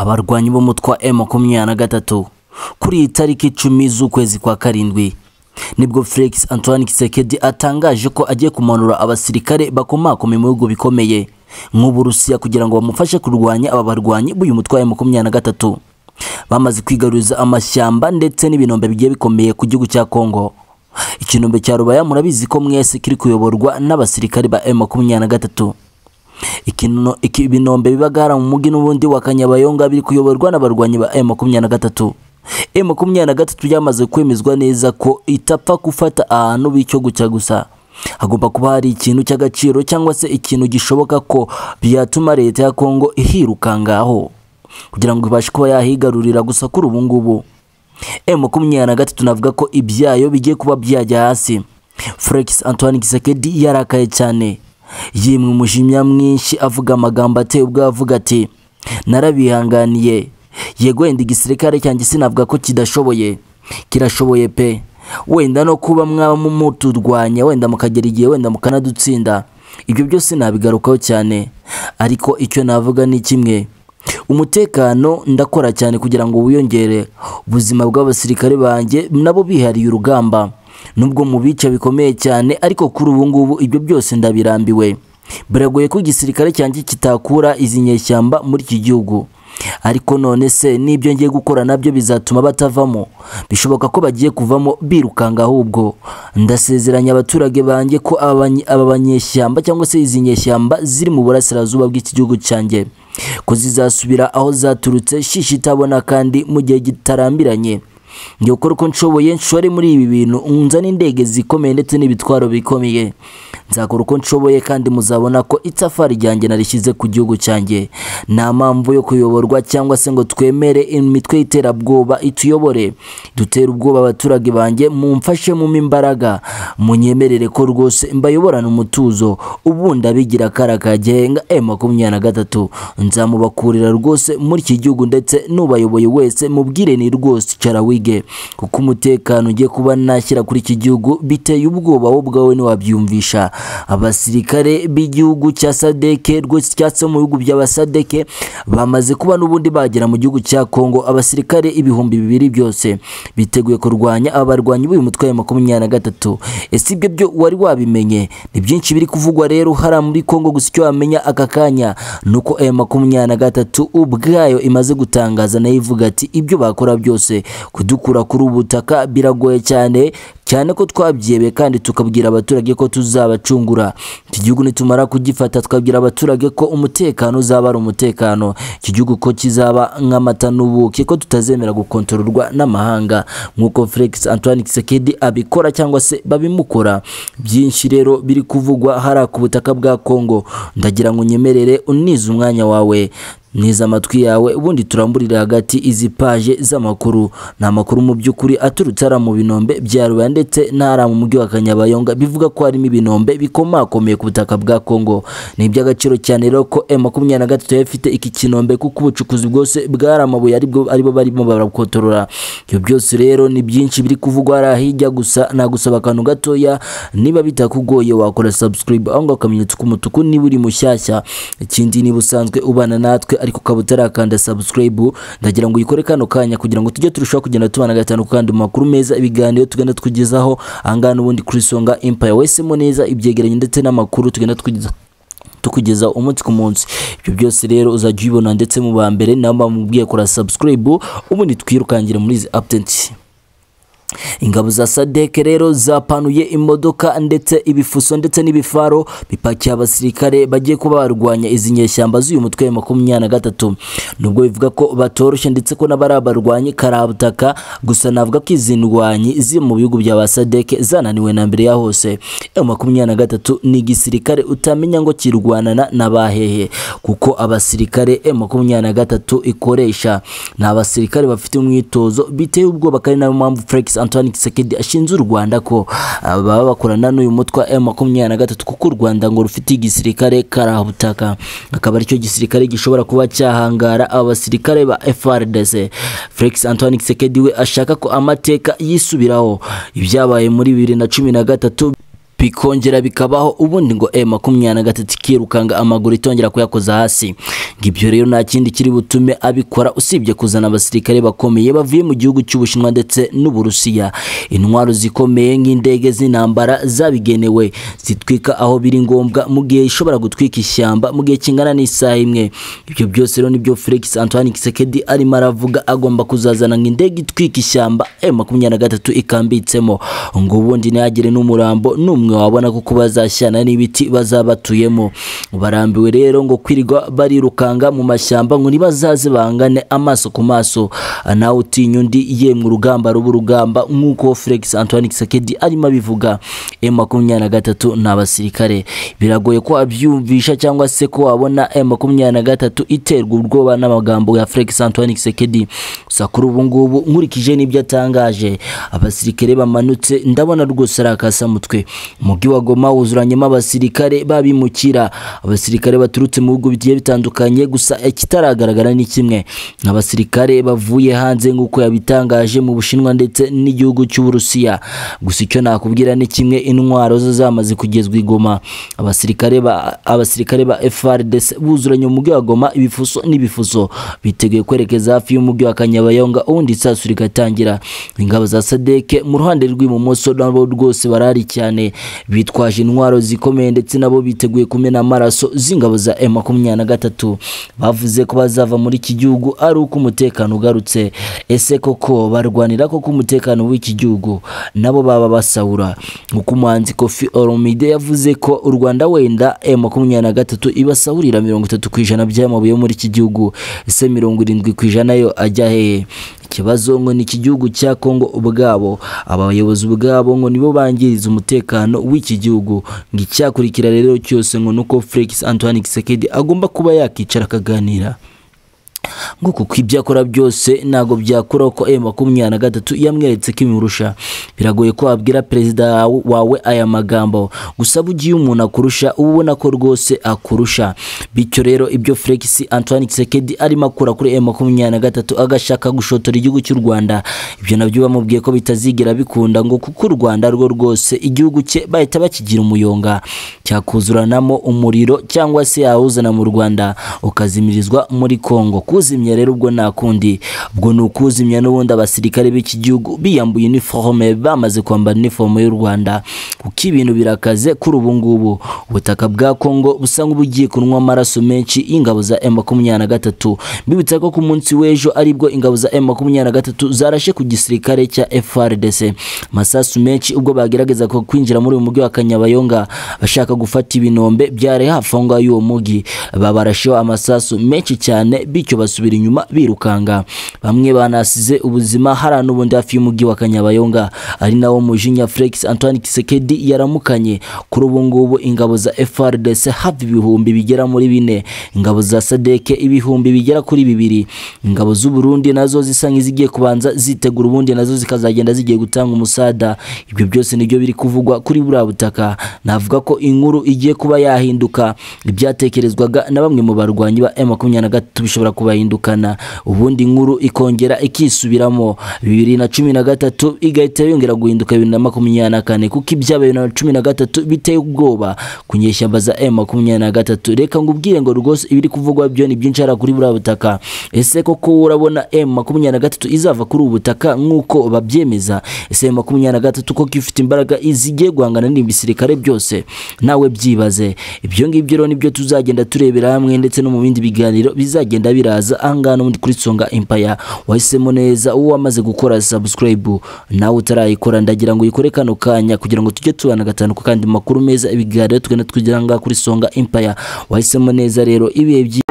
abarwanyi b'umutwa m makumyabiri na gatatu kuri iyi tariki icumi z'ukwezi kwa karindwi nibwo felix antoine kisekedi atangaje ko agiye kumanura abasirikare bakomakome mu bihugu bikomeye nk'uburusiya kugira ngo bamufashe kurwanya aba barwanyi b'uyu mutwa m makumyabiri na gatatu bamaze kwigaruriza amashyamba ndetse n'ibinombe bigiye bikomeye ku gihugu cya kongo ikinombe cya rubaya murabizi ko mwese kiri kuyoborwa n'abasirikare ba m makumyabiri na gatatu binombe bibagara mu mujyi n'ubundi wa kanyabayonga biri kuyoborwa n'abarwanyi ba makumyabiri na gatatu makumyabiri na gatatu byamaze kwemezwa neza ko itapfa gufata ahantu b’icyo gucya gusa hagomba kuba hari ikintu cy'agaciro cyangwa se ikintu gishoboka ko byatuma leta ya kongo ihirukangaho kugira ngo ibashe kuba yahigarurira gusa kuri ubu ngubu makumyabiri na navuga ko ibyayo bigiye kuba byajya hasi felix antoine gisekedi yarakaye cyane Yimwe umujinya mwinshi avuga amagambo ateye ubwoba avuga ati narabihanganiye yego wenda igisirikare cyanjye sinavuga ko kidashoboye kirashoboye pe wenda no kuba mwaba muturwanya wenda mukagera igihe wenda mukanadutsinda ibyo byose nabigarukaho cyane ariko icyo navuga ni kimwe umutekano ndakora cyane kugira ngo wiyongere ubuzima bw'abasirikare banjye nabo bihariye urugamba nubwo mu bica bikomeye cyane ariko kuri ubu ngubu ibyo byose ndabirambiwe biragoye ko igisirikare cyanjye kitakura izi nyeshyamba muri iki gihugu ariko none se n'ibyo ngiye gukora nabyo bizatuma batavamo bishoboka ko bagiye kuvamo birukanga ahubwo ndasezeranya abaturage banjye ko aba banyeshyamba cyangwa se izi nyeshyamba ziri mu burasirazuba bw'iki gihugu cyanjye ko zizasubira aho zaturutse shishi itabona kandi mu gihe gitarambiranye njye gukora uko nshoboye nshore muri ibi bintu nzane indege zikomeye ndetse n'ibitwaro bikomeye nzakora uko nshoboye kandi muzabona ko itafari ryanjye narishyize ku gihugu cyanjye nta mpamvu yo kuyoborwa cyangwa se ngo twemere imitwe y'iterabwoba ituyobore dutere ubwoba abaturage banjye mumfashe mume imbaraga munyemerere ko rwose mbayoborana umutuzo ubundi abigira akara kagenga e makumyabiri na gatatu nzamubakurira rwose muri iki gihugu ndetse n'ubayoboye wese mubwire ni rwose icara wige kuko umutekano ugiye kuba nashyira kuri iki gihugu biteye ubwoba wowe ubwawe ntiwabyumvisha abasirikare b'igihugu cya sadeke rwose cyatse mu bihugu by'abasadeke bamaze kuba n'ubundi bagera mu gihugu cya kongo abasirikare ibihumbi bibiri byose biteguye kurwanya abarwanyi b'uyu mutwe wa makumyabiri na gatatu ese ibyo byo wari wabimenye ni byinshi biri kuvugwa rero hariya muri kongo gusa icyo wamenya aka kanya ni uko aya makumyabiri na gatatu ubwayo imaze gutangaza nayo ivuga ati ibyo bakora byose ku kudukura kuri ubu butaka biragoye cyane cyane ko twabyebe kandi tukabwira abaturage ko tuzabacungura iki gihugu nitumara kugifata twabwira abaturage ko umutekano uzaba ari umutekano iki gihugu ko kizaba nk'amata n'ubuki ko tutazemera gukontororwa n'amahanga nk'uko Felix Antoine Kisekedi abikora cyangwa se babimukora byinshi rero biri kuvugwa hari ku butaka bwa Congo ndagira ngo unyemerere unize umwanya wawe neza amatwi yawe ubundi turamburire hagati izi paje z'amakuru ni amakuru mu by'ukuri aturutse ari mu binombe bya rubanda ndetse n'ari mu mujyi wa kanyabayonga bivuga ko harimo ibinombe bikomakomeye ku butaka bwa kongo ni iby'agaciro cyane rero ko e makumyabiri na gatatu ifite iki kinombe kuko ubucukuzi bwose bwari amabuye aribo barimo barabukotorora ibyo byose rero ni byinshi biri kuvugwa hari hirya gusa nagusaba akantu gatoya niba bitakugoye wakora subscribe aho ngaho akamenyetso k'umutuku niba uri mushyashya ikindi niba usanzwe ubana natwe ariko ukaba utarakanda subscribe ndagira ngo uyikore kano kanya kugira ngo tujye turushaho kugenda tubana gatanu kandi mu makuru meza ibiganiro tugenda tukugezaho ahangaha n'ubundi ku isonga empire wahisemo neza ibyegeranye ndetse n'amakuru tugenda tukugezaho tukugeza umunsi ku munsi ibyo byose rero uzajya ubibona ndetse mu ba mbere nabo bamubwiye kora subscribe ubundi twirukangire muri izi update ingabo za sadeke rero zapanuye imodoka ndetse ibifuso ndetse n'ibifaro bipakiye abasirikare bagiye kuba barwanya izi nyeshyamba z'uyu mutwe wa makumyabiri na gatatu nubwo bivuga ko batoroshye ndetse ko n'abari abarwanyi karabutaka gusa navuga ko izi ndwanyi ziri mu bihugu bya ba sadeke zananiwe na mbere ya hose emu makumyabiri na gatatu ni igisirikare utamenya ngo kirwanana na bahehe kuko abasirikare emu makumyabiri na gatatu ikoresha ni abasirikare bafite umwitozo biteye ubwoba kandi nayo mpamvu felix Antoine Kisekedi ashinze u Rwanda ko ah, baba bakorana n'uyu mutwe wa M23 kuko u Rwanda ngo rufite igisirikare karabutaka akaba aricyo gisirikare gishobora kuba cyahangara abasirikare ba FARDC Felix Antoine Kisekedi we ashaka ko amateka yisubiraho ibyabaye muri bibiri na cumi na gatatu bikongera bikabaho ubundi ngo e makumyabiri na gatatu ikirukanga amaguru itongera kuyakoza hasi ngo ibyo rero nta kindi kiri butume abikora usibye kuzana abasirikare bakomeye bavuye mu gihugu cy'ubushinwa ndetse n'uburusiya intwaro zikomeye nk'indege z'intambara zabigenewe zitwika aho biri ngombwa mu gihe ishobora gutwika ishyamba mu gihe kingana n'isaha imwe ibyo byose rero nibyo felix antoine kisekedi arimo aravuga agomba kuzazana nk'indege itwika ishyamba e makumyabiri na gatatu ikambitsemo ngo ubundi ntihagire n'umurambo n'umwe n'umwe wabona kuko bazashyana n'ibiti bazabatuyemo barambiwe rero ngo kwirirwa barirukanga mu mashyamba ngo ntibazaze bangane amaso ku maso nawe utinya undi yemwe urugamba ruba urugamba nk'uko felix antoine kisekedi arimo abivuga e makumyabiri na gatatu ni abasirikare biragoye ko abyumvisha cyangwa se ko wabona e makumyabiri na gatatu iterwa ubwoba n'amagambo ya felix antoine kisekedi gusa kuri ubu ngubu nkurikije n'ibyo atangaje abasirikare bamanutse ndabona rwose ari akasamutwe umujyi wa goma wuzuranyemo abasirikare babimukira abasirikare baturutse mu bihugu bigiye bitandukanye gusa ikitaragaragara ni kimwe abasirikare bavuye hanze nk'uko yabitangaje mu bushinwa ndetse n'igihugu cy'uburusiya gusa icyo nakubwira ni kimwe intwaro zo zamaze kugezwa i goma abasirikare ba abasirikare ba FARDC buzuranye umujyi wa goma ibifuso n'ibifuso biteguye kwerekeza hafi y'umujyi wa kanyabayonga ubundi isasu rigatangira ingabo za sadeke mu ruhande rw'ibumoso nabo rwose barari cyane bitwaje intwaro zikomeye ndetse nabo biteguye kumena amaraso z'ingabo za M23 bavuze ko bazava muri iki gihugu ari uko umutekano ugarutse ese koko barwanira koko umutekano w'iki gihugu nabo baba basahura nk'uko umuhanzi Kofi Olomide yavuze ko u Rwanda wenda M23 ibasawurira mirongo itatu ku ijana by'amabuye muri iki gihugu ese mirongo irindwi ku ijana yo ajya hehe ikibazo ngo ni iki gihugu cya kongo ubwabo abayobozi ubwabo ngo nibo bangiriza umutekano w'iki gihugu ngo icyakurikira rero cyose ngo ni felix antoine kisekedi agomba kuba yakicara akaganira ngo kuko ibyo akora byose ntabwo byakuraho ko emu makumyabiri na gatatu yamweretse ko ibimurusha biragoye ko wabwira perezida wawe aya magambo gusa bugiye umuntu akurusha uba ubona ko rwose akurusha bityo rero ibyo felix antoine kisekedi arimo akura kuri emu makumyabiri na gatatu agashaka gushotora igihugu cy'u rwanda ibyo nabyo bamubwiye ko bitazigera bikunda ngo kuko u rwanda rwo rwose igihugu cye bahita bakigira umuyonga cyakuzuranamo umuriro cyangwa se yawuzana mu rwanda ukazimirizwa muri Congo kuzi kuzimya rero ubwo nta kundi ubwo ni ukuzimya n'ubundi abasirikare b'iki gihugu biyambuye iniforume bamaze kwambara iniforume y'u rwanda kuko ibintu birakaze kuri ubu ngubu ubutaka bwa kongo busa nk'ubugiye kunywa amaraso menshi y'ingabo za emu makumyabiri na gatatu mbibutse ko ku munsi w'ejo aribwo ingabo za emu makumyabiri na gatatu zarashe ku gisirikare cya frdc amasasu menshi ubwo bagerageza kwinjira muri uyu mujyi wa kanyabayonga bashaka gufata ibinombe byari hafi aho ngaho y'uwo mujyi babarasheho amasasu menshi cyane bityo basu basubira inyuma birukanga bamwe banasize ubuzima hariya n'ubundi hafi y'umujyi wa kanyabayonga ari nawo mujinya felix antoine kisekedi yaramukanye kuri ubu ngubu ingabo za frdc hafi ibihumbi bigera muri bine ingabo za sadeke ibihumbi bigera kuri bibiri ingabo z'uburundi nazo zisa nk'izigiye kubanza zitegura ubundi nazo zikazagenda zigiye gutanga umusada ibyo byose nibyo biri kuvugwa kuri buriya butaka navuga ko inkuru igiye kuba yahinduka ibyatekerezwaga na bamwe mu barwanyi ba m makumyabiri na gatatu bishobora kubahinduka guhindukana ubundi nkuru ikongera ikisubiramo bibiri na cumi na gatatu igahita yongera guhinduka bibiri na makumyabiri na kane kuko ibyabaye bibiri na cumi na gatatu biteye ubwoba ku nyeshyamba za emu makumyabiri na gatatu reka ngo ubwire ngo rwose ibiri kuvugwa byo ni byinshi hariya kuri buriya butaka ese koko urabona emu makumyabiri na gatatu izava kuri ubu butaka nk'uko babyemeza ese emu makumyabiri na gatatu koko ifite imbaraga izigiye guhangana n'ibisirikare byose nawe byibaze ibyo ngibyo rero nibyo tuzagenda turebera hamwe ndetse no mu bindi biganiro bizagenda biraza kuza ahangaha n'ubundi kuri songa empire wahisemo neza uwo wamaze gukora subscribe nawe utarayikora ndagira ngo uyikore kano kanya kugira ngo tujye tubana gatanu ku kandi makuru meza ibiganiro tugenda tugira ahangaha kuri songa empire wahisemo neza rero ibihe